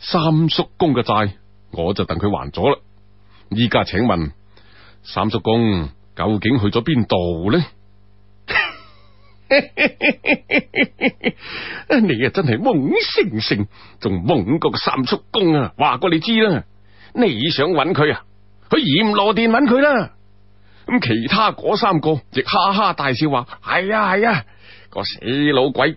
三叔公嘅债，我就等佢还咗啦。依家请问三叔公究竟去咗边度呢？你啊真系懵成成，仲懵过个三叔公啊！话过你知啦，你想揾佢啊，去阎罗殿揾佢啦。咁其他嗰三个亦哈哈大笑话：系啊系啊，个死老鬼！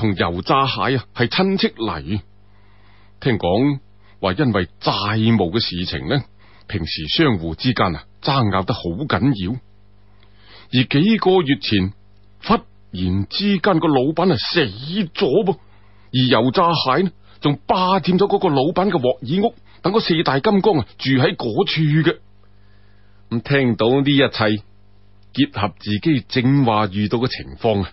同油炸蟹啊，系亲戚嚟。听讲话因为债务嘅事情呢，平时相互之间啊争拗得好紧要。而几个月前，忽然之间个老板啊死咗噃，而油炸蟹呢仲霸占咗嗰个老板嘅镬耳屋，等个四大金刚住喺嗰处嘅。咁听到呢一切，结合自己正话遇到嘅情况啊。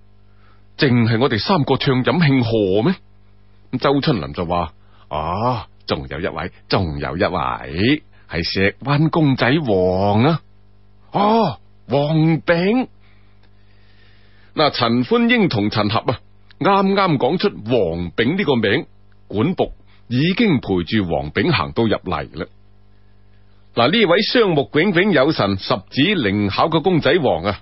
净系我哋三个唱饮庆贺咩？咁周春林就话：啊，仲有一位，仲有一位，系石湾公仔王啊！哦，王炳。嗱，陈欢英同陈合啊，啱啱讲出王炳呢个名，管部已经陪住王炳行到入嚟啦。嗱，呢位双目炯炯有神、十指灵巧嘅公仔王啊！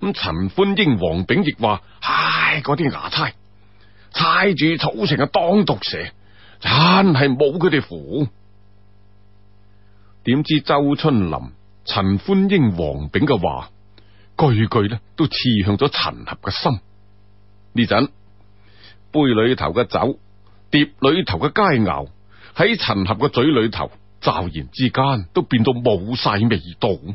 咁陈欢英、黄炳亦话：，唉，嗰啲牙差踩住草成嘅当毒蛇，真系冇佢哋苦。点知周春林、陈欢英、黄炳嘅话，句句咧都刺向咗陈合嘅心。呢阵杯里头嘅酒，碟里头嘅佳肴，喺陈合嘅嘴里头骤然之间都变到冇晒味道。